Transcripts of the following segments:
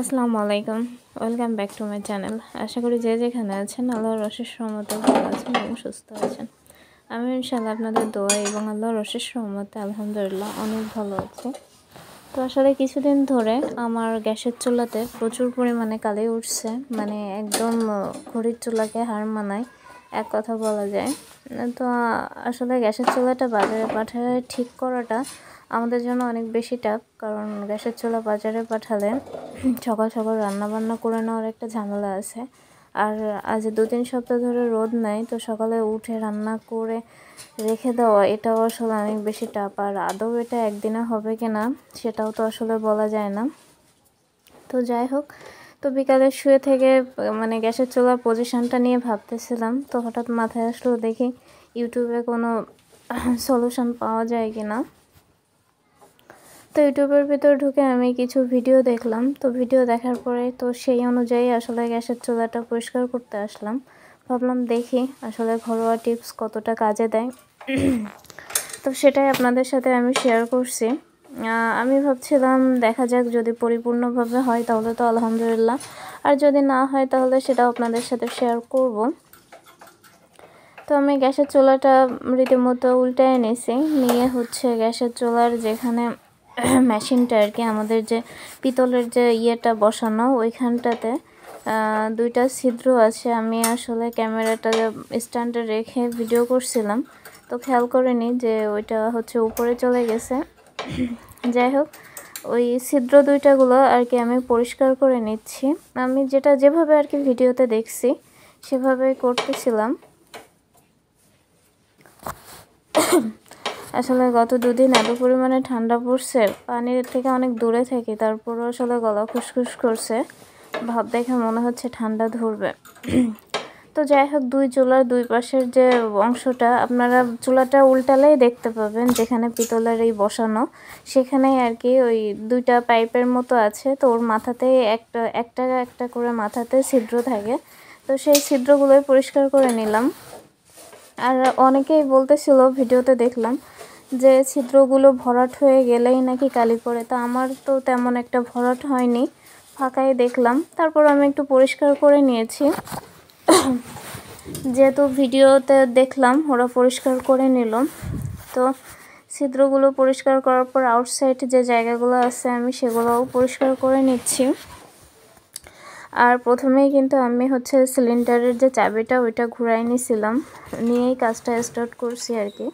আসসালামু আলাইকুম welcome back to my channel আশা করি যে যেখানে আছেন আল্লাহর রসের সহমতে ভালো আছেন এবং সুস্থ আছেন আমি ইনশাল্লাহ আপনাদের দোয়া এবং আল্লাহর রসের সহমতে আলহামদুলিল্লাহ অনেক ভালো আছে তো আসলে কিছুদিন ধরে আমার গ্যাসের চুলাতে প্রচুর পরিমাণে কালি উঠছে মানে একদম ঘড়ির চুলাকে হার মানায় এক কথা বলা যায় তো আসলে গ্যাসের চুলাটা বাজারে পাঠালে ঠিক করাটা আমাদের জন্য অনেক বেশি টাফ কারণ গ্যাসের চুলা বাজারে পাঠালে সকাল সকাল রান্নাবান্না করে নেওয়ার একটা ঝামেলা আছে আর আজ দু তিন সপ্তাহ ধরে রোদ নাই তো সকালে উঠে রান্না করে রেখে দেওয়া এটাও আসলে অনেক বেশি টাপ আর আদৌ এটা একদিনে হবে কি না সেটাও তো আসলে বলা যায় না তো যাই হোক তো বিকালে শুয়ে থেকে মানে গ্যাসের চুলার পজিশনটা নিয়ে ভাবতেছিলাম তো হঠাৎ মাথায় আসলো দেখি ইউটিউবে কোনো সলিউশন পাওয়া যায় কি না তো ইউটিউবের ভিতর ঢুকে আমি কিছু ভিডিও দেখলাম তো ভিডিও দেখার পরে তো সেই অনুযায়ী আসলে গ্যাসের চুলাটা পরিষ্কার করতে আসলাম ভাবলাম দেখি আসলে ঘরোয়া টিপস কতটা কাজে দেয় তো সেটাই আপনাদের সাথে আমি শেয়ার করছি আমি ভাবছিলাম দেখা যাক যদি পরিপূর্ণভাবে হয় তাহলে তো আলহামদুলিল্লাহ আর যদি না হয় তাহলে সেটা আপনাদের সাথে শেয়ার করব তো আমি গ্যাসের চুলাটা রীতিমতো উল্টায় নিয়েছি নিয়ে হচ্ছে গ্যাসের চুলার যেখানে মেশিনটা আর কি আমাদের যে পিতলের যে ইয়েটা বসানো ওইখানটাতে দুইটা ছিদ্র আছে আমি আসলে ক্যামেরাটা স্ট্যান্ডে রেখে ভিডিও করছিলাম তো খেয়াল করিনি যে ওইটা হচ্ছে উপরে চলে গেছে যাই হোক ওই ছিদ্র দুইটাগুলো আর কি আমি পরিষ্কার করে নিচ্ছি আমি যেটা যেভাবে আর কি ভিডিওতে দেখছি সেভাবে করতেছিলাম আসলে গত দুদিন এত পরিমাণে ঠান্ডা পড়ছে পানির থেকে অনেক দূরে থাকি তারপরও আসলে গলা খুসখুস করছে ভাব দেখে মনে হচ্ছে ঠান্ডা ধরবে তো যাই হোক দুই চুলার দুই পাশের যে অংশটা আপনারা চুলাটা উল্টালেই দেখতে পাবেন যেখানে পিতলের এই বসানো সেখানে আর কি ওই দুইটা পাইপের মতো আছে তো ওর মাথাতে একটা একটা একটা করে মাথাতে ছিদ্র থাকে তো সেই ছিদ্রগুলোই পরিষ্কার করে নিলাম আর অনেকেই বলতেছিল ভিডিওতে দেখলাম যে ছিদ্রগুলো ভরাট হয়ে গেলেই নাকি কালি পড়ে তা আমার তো তেমন একটা ভরাট হয়নি ফাঁকাই দেখলাম তারপর আমি একটু পরিষ্কার করে নিয়েছি যেহেতু ভিডিওতে দেখলাম ওরা পরিষ্কার করে নিল তো ছিদ্রগুলো পরিষ্কার করার পর আউটসাইড যে জায়গাগুলো আছে আমি সেগুলোও পরিষ্কার করে নিচ্ছি আর প্রথমেই কিন্তু আমি হচ্ছে সিলিন্ডারের যে চাবিটা ওইটা ঘুরাই নিয়েছিলাম নিয়েই কাজটা স্টার্ট করছি আর কি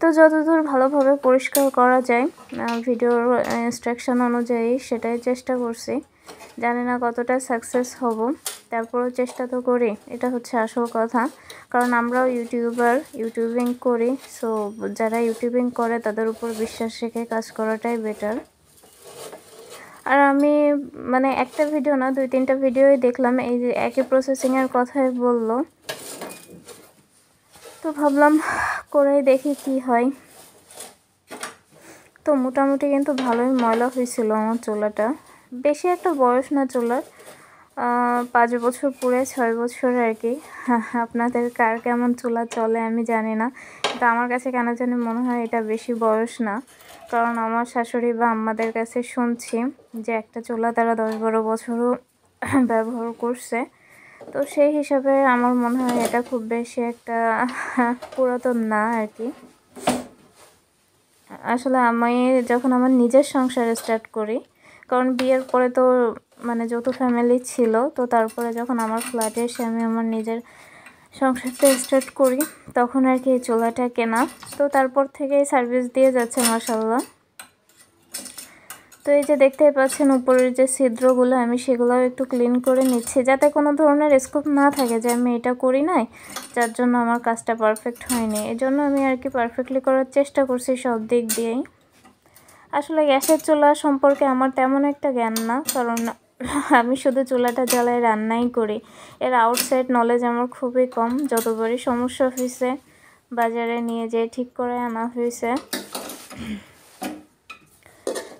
তো যতদূর ভালোভাবে পরিষ্কার করা যায় ভিডিওর ইনস্ট্রাকশান অনুযায়ী সেটাই চেষ্টা করছি জানি না কতটা সাকসেস হব তারপরও চেষ্টা তো করি এটা হচ্ছে আসল কথা কারণ আমরাও ইউটিউবার ইউটিউবিং করি সো যারা ইউটিউবিং করে তাদের উপর বিশ্বাস রেখে কাজ করাটাই বেটার আর আমি মানে একটা ভিডিও না দুই তিনটা ভিডিওই দেখলাম এই যে একই প্রসেসিংয়ের কথাই বলল তো ভাবলাম করেই দেখি কি হয় তো মোটামুটি কিন্তু ভালোই ময়লা হয়েছিল আমার চোলাটা বেশি একটা বয়স না চুলার পাঁচ বছর পরে ছয় বছর আর কি আপনাদের কার কেমন চুলা চলে আমি জানি না কিন্তু আমার কাছে কেন জানি মনে হয় এটা বেশি বয়স না কারণ আমার শাশুড়ি বা আম্মাদের কাছে শুনছি যে একটা চুলা তারা দশ বারো বছরও ব্যবহার করছে তো সেই হিসাবে আমার মনে হয় এটা খুব বেশি একটা পুরাতন না আর কি আসলে আমি যখন আমার নিজের সংসার স্টার্ট করি কারণ বিয়ের পরে তো মানে যত ফ্যামিলি ছিল তো তারপরে যখন আমার ফ্ল্যাটে এসে আমি আমার নিজের সংসারটা স্টার্ট করি তখন আর কি চুলাটা কেনা তো তারপর থেকেই সার্ভিস দিয়ে যাচ্ছে মাসাল্লাহ তো এই যে দেখতে পাচ্ছেন উপরের যে ছিদ্রগুলো আমি সেগুলোও একটু ক্লিন করে নিচ্ছি যাতে কোনো ধরনের স্কোপ না থাকে যে আমি এটা করি নাই যার জন্য আমার কাজটা পারফেক্ট হয়নি এজন্য আমি আর কি পারফেক্টলি করার চেষ্টা করছি সব দিক দিয়েই আসলে গ্যাসের চুলা সম্পর্কে আমার তেমন একটা জ্ঞান না কারণ আমি শুধু চুলাটা জ্বালায় রান্নাই করি এর আউটসাইড নলেজ আমার খুবই কম যতবারই সমস্যা হয়েছে বাজারে নিয়ে যেয়ে ঠিক করে আনা হয়েছে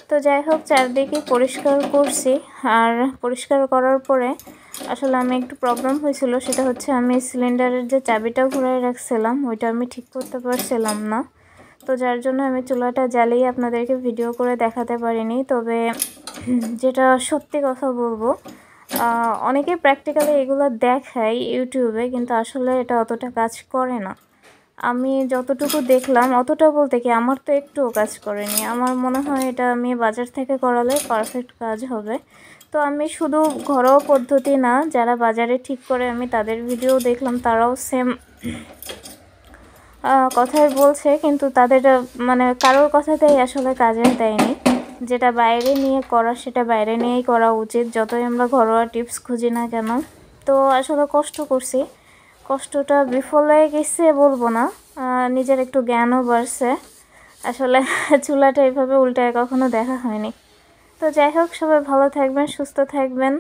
তো যাই হোক চারদিকে পরিষ্কার করছি আর পরিষ্কার করার পরে আসলে আমি একটু প্রবলেম হয়েছিল সেটা হচ্ছে আমি সিলিন্ডারের যে চাবিটা ঘুরাই রাখছিলাম ওইটা আমি ঠিক করতে পারছিলাম না তো যার জন্য আমি চুলাটা জ্বালিয়ে আপনাদেরকে ভিডিও করে দেখাতে পারিনি তবে যেটা সত্যি কথা বলবো অনেকেই প্র্যাকটিক্যালি এগুলো দেখায় ইউটিউবে কিন্তু আসলে এটা অতটা কাজ করে না আমি যতটুকু দেখলাম অতটা বলতে কি আমার তো একটুও কাজ করেনি আমার মনে হয় এটা আমি বাজার থেকে করালে পারফেক্ট কাজ হবে তো আমি শুধু ঘরোয়া পদ্ধতি না যারা বাজারে ঠিক করে আমি তাদের ভিডিও দেখলাম তারাও সেম কথাই বলছে কিন্তু তাদের মানে কারোর কথাতেই আসলে কাজে দেয়নি যেটা বাইরে নিয়ে করা সেটা বাইরে নিয়েই করা উচিত যতই আমরা ঘরোয়া টিপস খুঁজি না কেন তো আসলে কষ্ট করছি কষ্টটা বিফল হয়ে গেছে বলবো না নিজের একটু জ্ঞানও বাড়ছে আসলে চুলাটা এইভাবে উল্টায় কখনো দেখা হয়নি তো যাই হোক সবাই ভালো থাকবেন সুস্থ থাকবেন